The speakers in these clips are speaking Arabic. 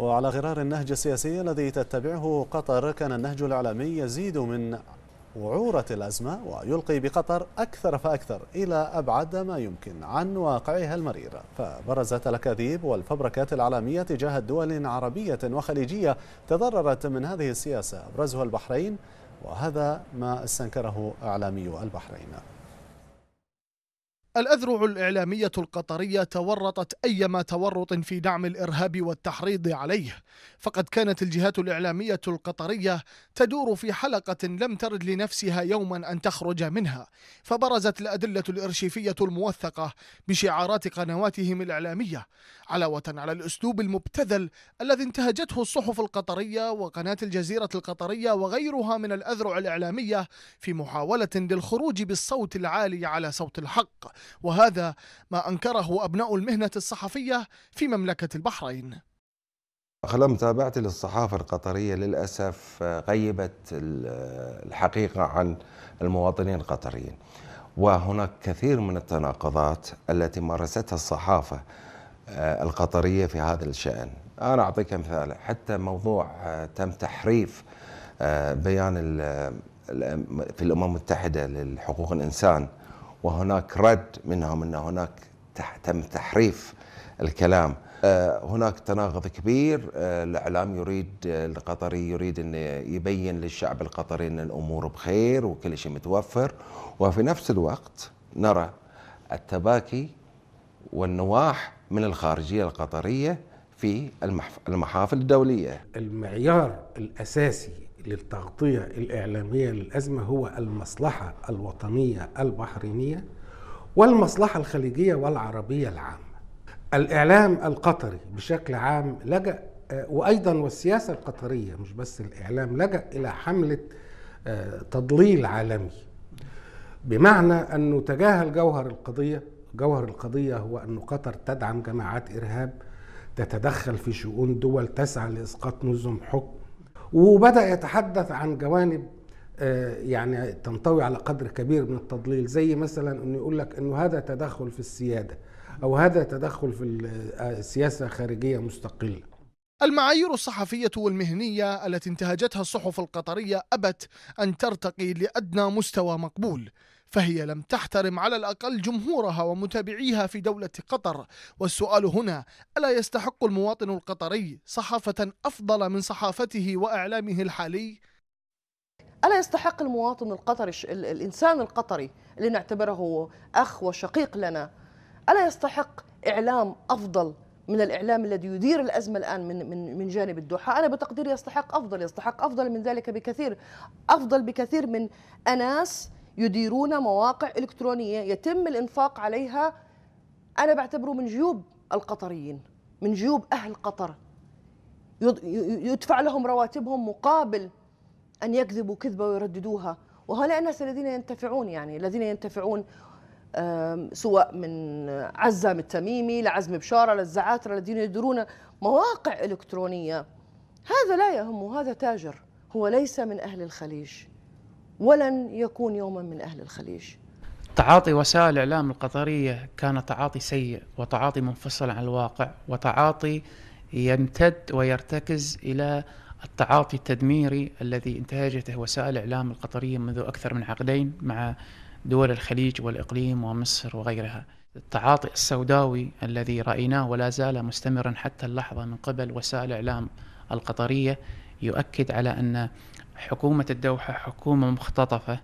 وعلى غرار النهج السياسي الذي تتبعه قطر كان النهج الإعلامي يزيد من وعورة الأزمة ويلقي بقطر أكثر فأكثر إلى أبعد ما يمكن عن واقعها المرير فبرزت الأكاذيب والفبركات العالمية تجاه الدول عربية وخليجية تضررت من هذه السياسة أبرزها البحرين وهذا ما استنكره إعلامي البحرين الأذرع الإعلامية القطرية تورطت أيما تورط في دعم الإرهاب والتحريض عليه فقد كانت الجهات الإعلامية القطرية تدور في حلقة لم ترد لنفسها يوما أن تخرج منها فبرزت الأدلة الإرشيفية الموثقة بشعارات قنواتهم الإعلامية علاوة على الأسلوب المبتذل الذي انتهجته الصحف القطرية وقناة الجزيرة القطرية وغيرها من الأذرع الإعلامية في محاولة للخروج بالصوت العالي على صوت الحق وهذا ما أنكره أبناء المهنة الصحفية في مملكة البحرين أخلا متابعتي للصحافة القطرية للأسف آه، غيبت آه، الحقيقة عن المواطنين القطريين وهناك كثير من التناقضات التي مارستها الصحافة آه، القطرية في هذا الشأن أنا أعطيك مثال حتى موضوع تم تحريف بيان في الأمم المتحدة للحقوق الإنسان وهناك رد منهم أن هناك تم تحريف الكلام آه، هناك تناقض كبير آه، الإعلام يريد آه، القطري يريد أن يبين للشعب القطري أن الأمور بخير وكل شيء متوفر وفي نفس الوقت نرى التباكي والنواح من الخارجية القطرية في المحافل الدولية المعيار الأساسي للتغطية الإعلامية للأزمة هو المصلحة الوطنية البحرينية والمصلحة الخليجية والعربية العامة الإعلام القطري بشكل عام لجأ آه، وأيضا والسياسة القطرية مش بس الإعلام لجأ إلى حملة آه، تضليل عالمي بمعنى أنه تجاهل جوهر القضية جوهر القضية هو أن قطر تدعم جماعات إرهاب تتدخل في شؤون دول تسعى لإسقاط نظم حكم وبدا يتحدث عن جوانب آه، يعني تنطوي على قدر كبير من التضليل زي مثلا انه يقول لك انه هذا تدخل في السياده او هذا تدخل في السياسه آه، خارجيه مستقله المعايير الصحفية والمهنية التي انتهجتها الصحف القطرية أبت أن ترتقي لأدنى مستوى مقبول فهي لم تحترم على الأقل جمهورها ومتابعيها في دولة قطر والسؤال هنا ألا يستحق المواطن القطري صحافة أفضل من صحافته وإعلامه الحالي؟ ألا يستحق المواطن القطري الإنسان القطري اللي نعتبره أخ وشقيق لنا ألا يستحق إعلام أفضل من الإعلام الذي يدير الأزمة الآن من من من جانب الدوحة أنا بتقديري يستحق أفضل يستحق أفضل من ذلك بكثير أفضل بكثير من أناس يديرون مواقع إلكترونية يتم الإنفاق عليها أنا بعتبره من جيوب القطريين من جيوب أهل قطر يدفع لهم رواتبهم مقابل أن يكذبوا كذبة ويرددوها وهؤلاء الناس الذين ينتفعون يعني الذين ينتفعون سواء من عزام التميمي لعزم بشارة للزعاترة الذين يديرون مواقع إلكترونية هذا لا يهمه هذا تاجر هو ليس من أهل الخليج ولن يكون يوما من أهل الخليج تعاطي وسائل الإعلام القطرية كان تعاطي سيء وتعاطي منفصل عن الواقع وتعاطي يمتد ويرتكز إلى التعاطي التدميري الذي انتهجته وسائل الإعلام القطرية منذ أكثر من عقدين مع دول الخليج والإقليم ومصر وغيرها التعاطي السوداوي الذي رأيناه ولا زال مستمرا حتى اللحظة من قبل وسائل الإعلام القطرية يؤكد على أن حكومة الدوحة حكومة مختطفة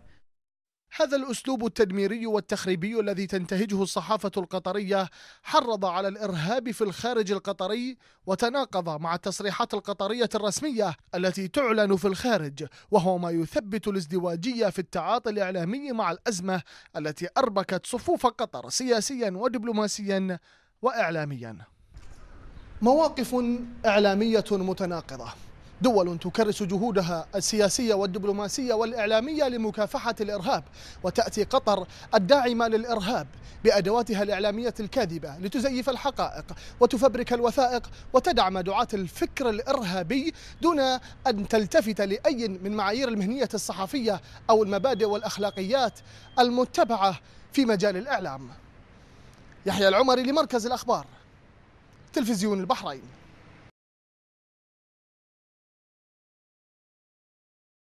هذا الأسلوب التدميري والتخريبي الذي تنتهجه الصحافة القطرية حرض على الإرهاب في الخارج القطري وتناقض مع التصريحات القطرية الرسمية التي تعلن في الخارج وهو ما يثبت الازدواجية في التعاطي الإعلامي مع الأزمة التي أربكت صفوف قطر سياسيا ودبلوماسيا وإعلاميا مواقف إعلامية متناقضة دول تكرس جهودها السياسية والدبلوماسية والإعلامية لمكافحة الإرهاب وتأتي قطر الداعمة للإرهاب بأدواتها الإعلامية الكاذبة لتزيف الحقائق وتفبرك الوثائق وتدعم دعاة الفكر الإرهابي دون أن تلتفت لأي من معايير المهنية الصحفية أو المبادئ والأخلاقيات المتبعة في مجال الإعلام يحيى العمري لمركز الأخبار تلفزيون البحرين